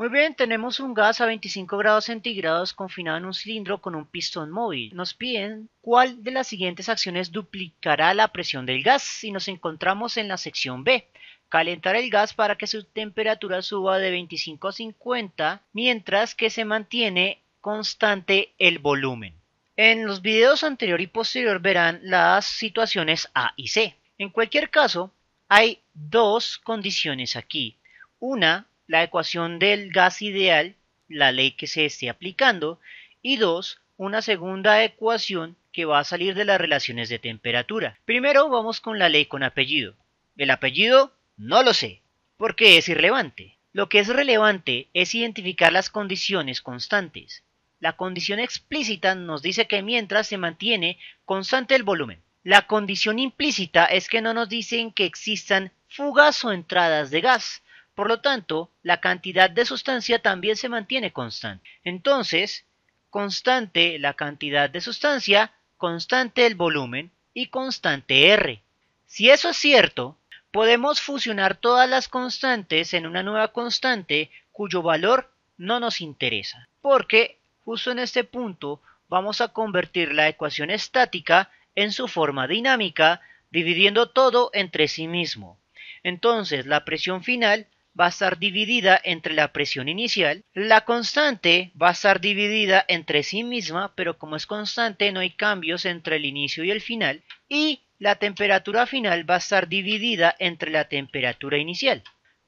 Muy bien, tenemos un gas a 25 grados centígrados confinado en un cilindro con un pistón móvil. Nos piden cuál de las siguientes acciones duplicará la presión del gas si nos encontramos en la sección B. Calentar el gas para que su temperatura suba de 25 a 50 mientras que se mantiene constante el volumen. En los videos anterior y posterior verán las situaciones A y C. En cualquier caso, hay dos condiciones aquí. Una la ecuación del gas ideal, la ley que se esté aplicando, y dos, una segunda ecuación que va a salir de las relaciones de temperatura. Primero vamos con la ley con apellido. El apellido no lo sé, porque es irrelevante. Lo que es relevante es identificar las condiciones constantes. La condición explícita nos dice que mientras se mantiene constante el volumen. La condición implícita es que no nos dicen que existan fugas o entradas de gas, por lo tanto, la cantidad de sustancia también se mantiene constante. Entonces, constante la cantidad de sustancia, constante el volumen y constante R. Si eso es cierto, podemos fusionar todas las constantes en una nueva constante cuyo valor no nos interesa, porque justo en este punto vamos a convertir la ecuación estática en su forma dinámica, dividiendo todo entre sí mismo. Entonces la presión final va a estar dividida entre la presión inicial, la constante va a estar dividida entre sí misma, pero como es constante no hay cambios entre el inicio y el final, y la temperatura final va a estar dividida entre la temperatura inicial.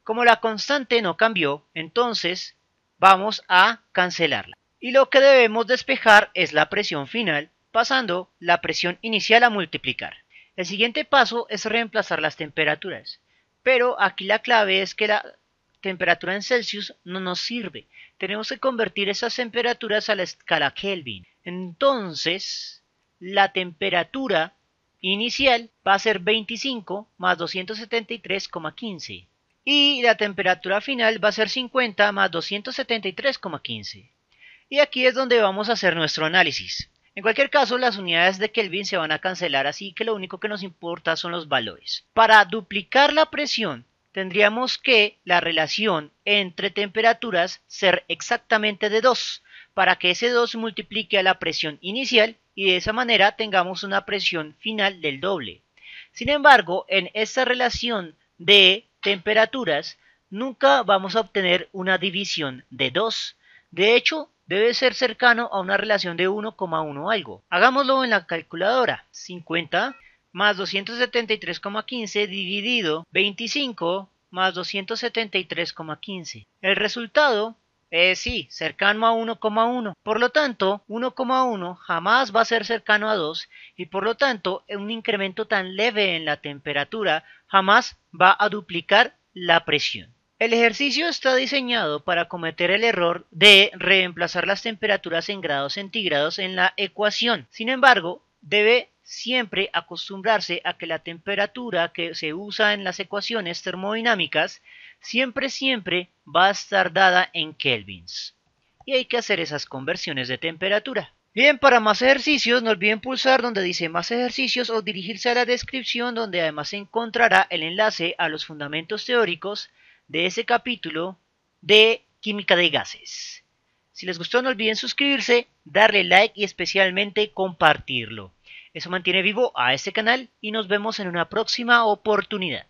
Como la constante no cambió, entonces vamos a cancelarla. Y lo que debemos despejar es la presión final, pasando la presión inicial a multiplicar. El siguiente paso es reemplazar las temperaturas, pero aquí la clave es que la temperatura en Celsius no nos sirve. Tenemos que convertir esas temperaturas a la escala Kelvin. Entonces, la temperatura inicial va a ser 25 más 273,15 y la temperatura final va a ser 50 más 273,15. Y aquí es donde vamos a hacer nuestro análisis. En cualquier caso, las unidades de Kelvin se van a cancelar, así que lo único que nos importa son los valores. Para duplicar la presión tendríamos que la relación entre temperaturas ser exactamente de 2, para que ese 2 multiplique a la presión inicial y de esa manera tengamos una presión final del doble. Sin embargo, en esta relación de temperaturas nunca vamos a obtener una división de 2. De hecho, debe ser cercano a una relación de 1,1 algo. Hagámoslo en la calculadora. 50 más 273,15 dividido 25 más 273,15. El resultado es sí, cercano a 1,1. Por lo tanto, 1,1 jamás va a ser cercano a 2 y por lo tanto un incremento tan leve en la temperatura jamás va a duplicar la presión. El ejercicio está diseñado para cometer el error de reemplazar las temperaturas en grados centígrados en la ecuación. Sin embargo, debe siempre acostumbrarse a que la temperatura que se usa en las ecuaciones termodinámicas siempre siempre va a estar dada en kelvins. Y hay que hacer esas conversiones de temperatura. Bien, para más ejercicios no olviden pulsar donde dice más ejercicios o dirigirse a la descripción donde además se encontrará el enlace a los fundamentos teóricos de ese capítulo de química de gases. Si les gustó no olviden suscribirse, darle like y especialmente compartirlo. Eso mantiene vivo a este canal y nos vemos en una próxima oportunidad.